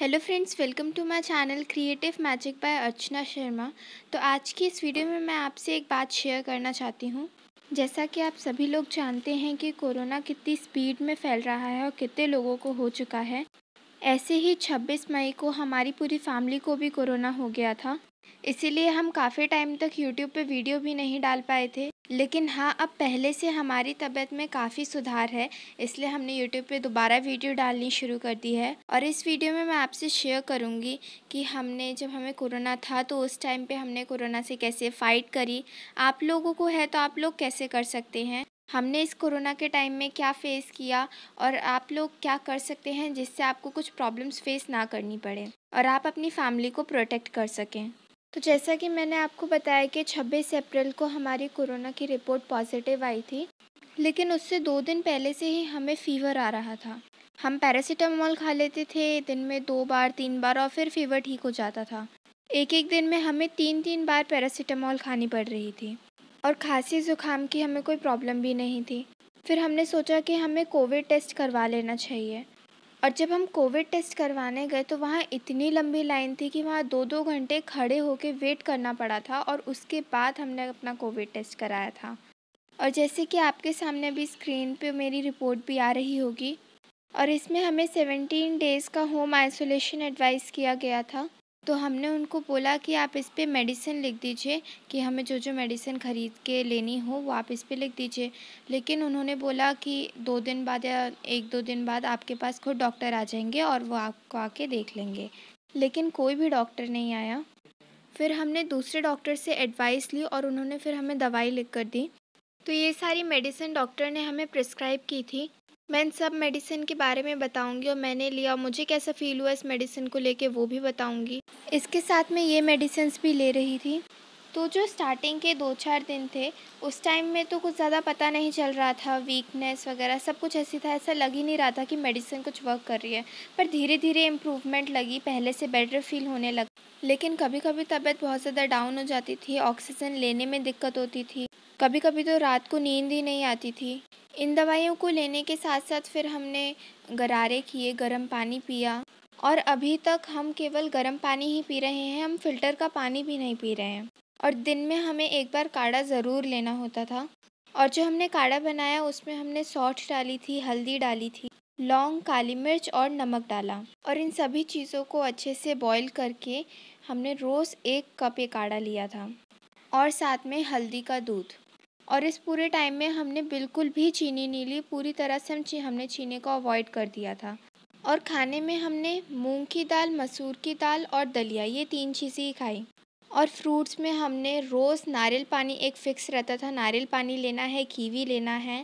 hello friends welcome to my channel creative magic by Archana Sharma तो आज की इस वीडियो में मैं आपसे एक बात शेयर करना चाहती हूँ जैसा कि आप सभी लोग जानते हैं कि कोरोना कितनी स्पीड में फैल रहा है और कितने लोगों को हो चुका है ऐसे ही 26 मई को हमारी पूरी फैमिली को भी कोरोना हो गया था इसीलिए हम काफ़ी टाइम तक यूट्यूब पर वीडियो भी नहीं डाल पाए थे लेकिन हाँ अब पहले से हमारी तबीयत में काफ़ी सुधार है इसलिए हमने यूट्यूब पे दोबारा वीडियो डालनी शुरू कर दी है और इस वीडियो में मैं आपसे शेयर करूँगी कि हमने जब हमें कोरोना था तो उस टाइम पे हमने कोरोना से कैसे फ़ाइट करी आप लोगों को है तो आप लोग कैसे कर सकते हैं हमने इस कोरोना के टाइम में क्या फ़ेस किया और आप लोग क्या कर सकते हैं जिससे आपको कुछ प्रॉब्लम्स फेस ना करनी पड़े और आप अपनी फैमिली को प्रोटेक्ट कर सकें तो जैसा कि मैंने आपको बताया कि 26 अप्रैल को हमारी कोरोना की रिपोर्ट पॉजिटिव आई थी लेकिन उससे दो दिन पहले से ही हमें फीवर आ रहा था हम पैरासीटामोल खा लेते थे दिन में दो बार तीन बार और फिर फीवर ठीक हो जाता था एक एक दिन में हमें तीन तीन बार पैरासीटामोल खानी पड़ रही थी और खांसी ज़ुकाम की हमें कोई प्रॉब्लम भी नहीं थी फिर हमने सोचा कि हमें कोविड टेस्ट करवा लेना चाहिए और जब हम कोविड टेस्ट करवाने गए तो वहाँ इतनी लंबी लाइन थी कि वहाँ दो दो घंटे खड़े होकर वेट करना पड़ा था और उसके बाद हमने अपना कोविड टेस्ट कराया था और जैसे कि आपके सामने अभी स्क्रीन पे मेरी रिपोर्ट भी आ रही होगी और इसमें हमें सेवेंटीन डेज़ का होम आइसोलेशन एडवाइस किया गया था तो हमने उनको बोला कि आप इस पर मेडिसिन लिख दीजिए कि हमें जो जो मेडिसिन ख़रीद के लेनी हो वो आप इस पर लिख दीजिए लेकिन उन्होंने बोला कि दो दिन बाद या एक दो दिन बाद आपके पास खुद डॉक्टर आ जाएंगे और वो आपको आके देख लेंगे लेकिन कोई भी डॉक्टर नहीं आया फिर हमने दूसरे डॉक्टर से एडवाइस ली और उन्होंने फिर हमें दवाई लिख कर दी तो ये सारी मेडिसिन डॉक्टर ने हमें प्रिस्क्राइब की थी मैं इन सब मेडिसिन के बारे में बताऊंगी और मैंने लिया मुझे कैसा फ़ील हुआ इस मेडिसिन को लेके वो भी बताऊंगी इसके साथ मैं ये मेडिसिन भी ले रही थी तो जो स्टार्टिंग के दो चार दिन थे उस टाइम में तो कुछ ज़्यादा पता नहीं चल रहा था वीकनेस वगैरह सब कुछ ऐसी था ऐसा लग ही नहीं रहा था कि मेडिसिन कुछ वर्क कर रही है पर धीरे धीरे इम्प्रूवमेंट लगी पहले से बेटर फील होने लगा लेकिन कभी कभी तबीयत बहुत ज़्यादा डाउन हो जाती थी ऑक्सीजन लेने में दिक्कत होती थी कभी कभी तो रात को नींद ही नहीं आती थी इन दवाइयों को लेने के साथ साथ फिर हमने गरारे किए गर्म पानी पिया और अभी तक हम केवल गर्म पानी ही पी रहे हैं हम फिल्टर का पानी भी नहीं पी रहे हैं और दिन में हमें एक बार काढ़ा ज़रूर लेना होता था और जो हमने काढ़ा बनाया उसमें हमने सौठ डाली थी हल्दी डाली थी लौंग काली मिर्च और नमक डाला और इन सभी चीज़ों को अच्छे से बॉईल करके हमने रोज़ एक कप ये काढ़ा लिया था और साथ में हल्दी का दूध और इस पूरे टाइम में हमने बिल्कुल भी चीनी नहीं ली पूरी तरह से हम हमने चीनी को अवॉइड कर दिया था और खाने में हमने मूंग की दाल मसूर की दाल और दलिया ये तीन चीज़ें ही खाई और फ्रूट्स में हमने रोज़ नारियल पानी एक फ़िक्स रहता था नारियल पानी लेना है कीवी लेना है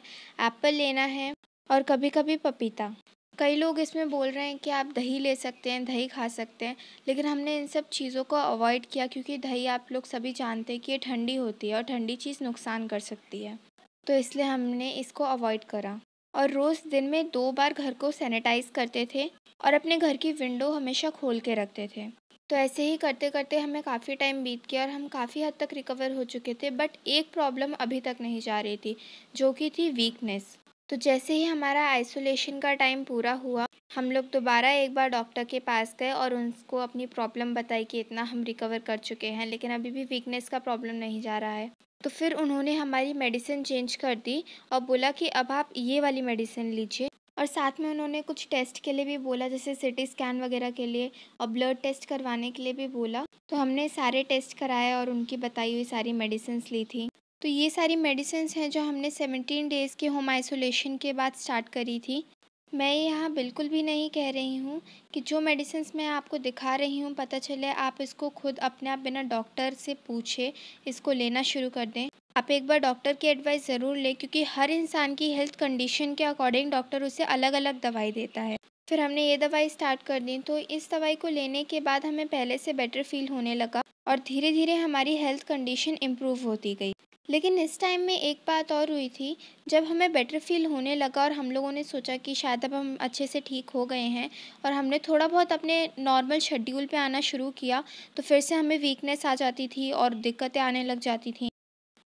एप्पल लेना है और कभी कभी पपीता कई लोग इसमें बोल रहे हैं कि आप दही ले सकते हैं दही खा सकते हैं लेकिन हमने इन सब चीज़ों को अवॉइड किया क्योंकि दही आप लोग सभी जानते हैं कि ये ठंडी होती है और ठंडी चीज़ नुकसान कर सकती है तो इसलिए हमने इसको अवॉइड करा और रोज़ दिन में दो बार घर को सैनिटाइज़ करते थे और अपने घर की विंडो हमेशा खोल के रखते थे तो ऐसे ही करते करते हमें काफ़ी टाइम बीत गया और हम काफ़ी हद तक रिकवर हो चुके थे बट एक प्रॉब्लम अभी तक नहीं जा रही थी जो कि थी वीकनेस तो जैसे ही हमारा आइसोलेशन का टाइम पूरा हुआ हम लोग दोबारा एक बार डॉक्टर के पास गए और उनको अपनी प्रॉब्लम बताई कि इतना हम रिकवर कर चुके हैं लेकिन अभी भी वीकनेस का प्रॉब्लम नहीं जा रहा है तो फिर उन्होंने हमारी मेडिसिन चेंज कर दी और बोला कि अब आप ये वाली मेडिसिन लीजिए और साथ में उन्होंने कुछ टेस्ट के लिए भी बोला जैसे सिटी स्कैन वगैरह के लिए और ब्लड टेस्ट करवाने के लिए भी बोला तो हमने सारे टेस्ट कराए और उनकी बताई हुई सारी मेडिसिन ली थी तो ये सारी मेडिसिन हैं जो हमने सेवनटीन डेज़ के होम आइसोलेशन के बाद स्टार्ट करी थी मैं यहाँ बिल्कुल भी नहीं कह रही हूँ कि जो मेडिसिन मैं आपको दिखा रही हूँ पता चले आप इसको खुद अपने आप बिना डॉक्टर से पूछे इसको लेना शुरू कर दें आप एक बार डॉक्टर की एडवाइस ज़रूर लें क्योंकि हर इंसान की हेल्थ कंडीशन के अकॉर्डिंग डॉक्टर उसे अलग अलग दवाई देता है फिर हमने ये दवाई स्टार्ट कर दी तो इस दवाई को लेने के बाद हमें पहले से बेटर फील होने लगा और धीरे धीरे हमारी हेल्थ कंडीशन इम्प्रूव होती गई लेकिन इस टाइम में एक बात और हुई थी जब हमें बेटर फील होने लगा और हम लोगों ने सोचा कि शायद अब हम अच्छे से ठीक हो गए हैं और हमने थोड़ा बहुत अपने नॉर्मल शेड्यूल पे आना शुरू किया तो फिर से हमें वीकनेस आ जाती थी और दिक्कतें आने लग जाती थी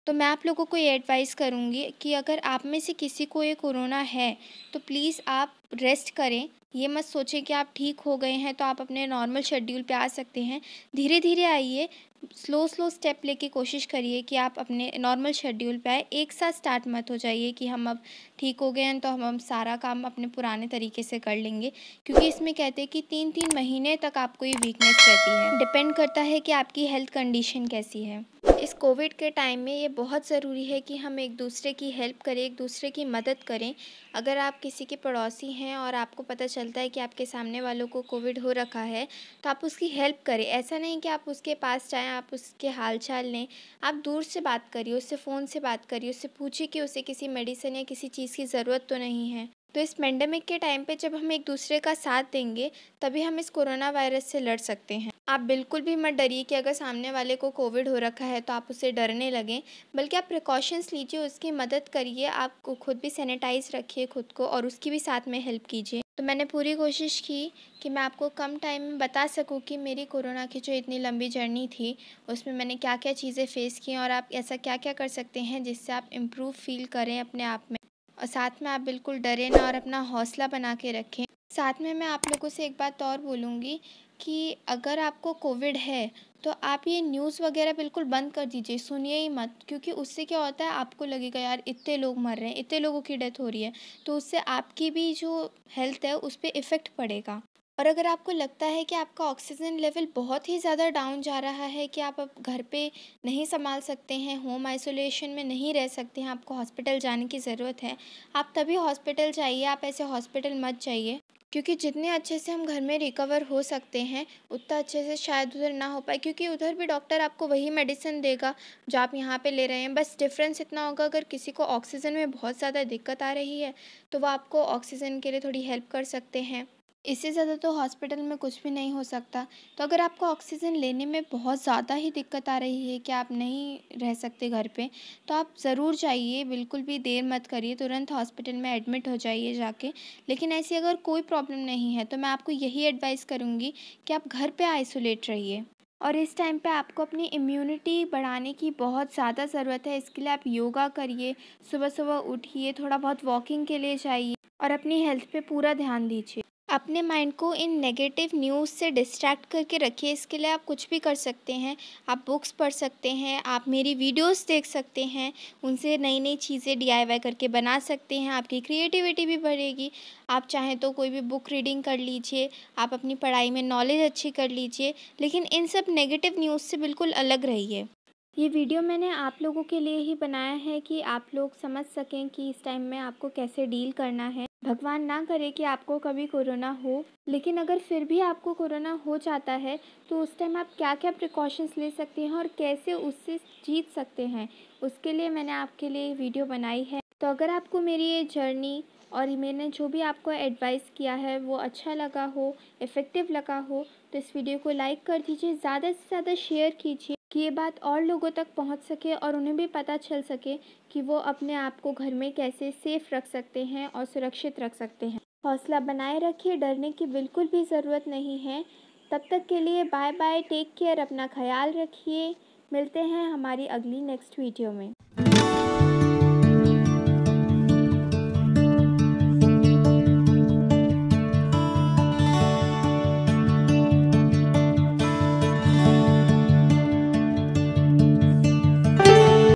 तो मैं आप लोगों को ये एडवाइस करूँगी कि अगर आप में से किसी को ये कोरोना है तो प्लीज़ आप रेस्ट करें ये मत सोचें कि आप ठीक हो गए हैं तो आप अपने नॉर्मल शेड्यूल पे आ सकते हैं धीरे धीरे आइए स्लो स्लो स्टेप लेके कोशिश करिए कि आप अपने नॉर्मल शेड्यूल पे आए एक साथ स्टार्ट मत हो जाइए कि हम अब ठीक हो गए हैं तो हम अब सारा काम अपने पुराने तरीके से कर लेंगे क्योंकि इसमें कहते हैं कि तीन तीन महीने तक आपको ये वीकनेस रहती है डिपेंड करता है कि आपकी हेल्थ कंडीशन कैसी है इस कोविड के टाइम में ये बहुत ज़रूरी है कि हम एक दूसरे की हेल्प करें एक दूसरे की मदद करें अगर आप किसी के पड़ोसी हैं और आपको पता चलता है कि आपके सामने वालों को कोविड हो रखा है तो आप उसकी हेल्प करें ऐसा नहीं कि आप उसके पास जाएं आप उसके हाल चाल लें आप दूर से बात करिए उससे फ़ोन से बात करिए उससे पूछिए कि उसे किसी मेडिसिन या किसी चीज़ की ज़रूरत तो नहीं है तो इस पेंडेमिक के टाइम पे जब हम एक दूसरे का साथ देंगे तभी हम इस कोरोना वायरस से लड़ सकते हैं आप बिल्कुल भी मत डरिए कि अगर सामने वाले को कोविड हो रखा है तो आप उसे डरने लगें बल्कि आप प्रिकॉशंस लीजिए उसकी मदद करिए आप खुद भी सैनिटाइज रखिए खुद को और उसकी भी साथ में हेल्प कीजिए तो मैंने पूरी कोशिश की कि मैं आपको कम टाइम में बता सकूं कि मेरी कोरोना की जो इतनी लंबी जर्नी थी उसमें मैंने क्या क्या चीज़ें फ़ेस की और आप ऐसा क्या क्या कर सकते हैं जिससे आप इम्प्रूव फील करें अपने आप में और साथ में आप बिल्कुल डरें ना और अपना हौसला बना के रखें साथ में मैं आप लोगों से एक बात और बोलूँगी कि अगर आपको कोविड है तो आप ये न्यूज़ वगैरह बिल्कुल बंद कर दीजिए सुनिए ही मत क्योंकि उससे क्या होता है आपको लगेगा यार इतने लोग मर रहे हैं इतने लोगों की डेथ हो रही है तो उससे आपकी भी जो हेल्थ है उस पर इफ़ेक्ट पड़ेगा और अगर आपको लगता है कि आपका ऑक्सीजन लेवल बहुत ही ज़्यादा डाउन जा रहा है कि आप अब घर पे नहीं संभाल सकते हैं होम आइसोलेशन में नहीं रह सकते हैं आपको हॉस्पिटल जाने की ज़रूरत है आप तभी हॉस्पिटल जाइए आप ऐसे हॉस्पिटल मत जाइए क्योंकि जितने अच्छे से हम घर में रिकवर हो सकते हैं उतना अच्छे से शायद उधर ना हो पाए क्योंकि उधर भी डॉक्टर आपको वही मेडिसिन देगा जो आप यहाँ पे ले रहे हैं बस डिफरेंस इतना होगा अगर किसी को ऑक्सीजन में बहुत ज़्यादा दिक्कत आ रही है तो वह आपको ऑक्सीजन के लिए थोड़ी हेल्प कर सकते हैं इससे ज़्यादा तो हॉस्पिटल में कुछ भी नहीं हो सकता तो अगर आपको ऑक्सीजन लेने में बहुत ज़्यादा ही दिक्कत आ रही है कि आप नहीं रह सकते घर पे तो आप ज़रूर जाइए बिल्कुल भी देर मत करिए तुरंत हॉस्पिटल में एडमिट हो जाइए जाके लेकिन ऐसी अगर कोई प्रॉब्लम नहीं है तो मैं आपको यही एडवाइस करूँगी कि आप घर पर आइसोलेट रहिए और इस टाइम पे आपको अपनी इम्यूनिटी बढ़ाने की बहुत ज़्यादा ज़रूरत है इसके लिए आप योगा करिए सुबह सुबह उठिए थोड़ा बहुत वॉकिंग के लिए जाइए और अपनी हेल्थ पे पूरा ध्यान दीजिए अपने माइंड को इन नेगेटिव न्यूज़ से डिस्ट्रैक्ट करके रखिए इसके लिए आप कुछ भी कर सकते हैं आप बुक्स पढ़ सकते हैं आप मेरी वीडियोस देख सकते हैं उनसे नई नई चीज़ें डीआईवाई करके बना सकते हैं आपकी क्रिएटिविटी भी बढ़ेगी आप चाहें तो कोई भी बुक रीडिंग कर लीजिए आप अपनी पढ़ाई में नॉलेज अच्छी कर लीजिए लेकिन इन सब नेगेटिव न्यूज़ से बिल्कुल अलग रहिए ये वीडियो मैंने आप लोगों के लिए ही बनाया है कि आप लोग समझ सकें कि इस टाइम में आपको कैसे डील करना है भगवान ना करे कि आपको कभी कोरोना हो लेकिन अगर फिर भी आपको कोरोना हो जाता है तो उस टाइम आप क्या क्या प्रिकॉशंस ले सकते हैं और कैसे उससे जीत सकते हैं उसके लिए मैंने आपके लिए वीडियो बनाई है तो अगर आपको मेरी ये जर्नी और मैंने जो भी आपको एडवाइस किया है वो अच्छा लगा हो इफ़ेक्टिव लगा हो तो इस वीडियो को लाइक कर दीजिए ज़्यादा से ज़्यादा शेयर कीजिए कि ये बात और लोगों तक पहुंच सके और उन्हें भी पता चल सके कि वो अपने आप को घर में कैसे सेफ़ रख सकते हैं और सुरक्षित रख सकते हैं हौसला बनाए रखिए डरने की बिल्कुल भी ज़रूरत नहीं है तब तक के लिए बाय बाय टेक केयर अपना ख्याल रखिए मिलते हैं हमारी अगली नेक्स्ट वीडियो में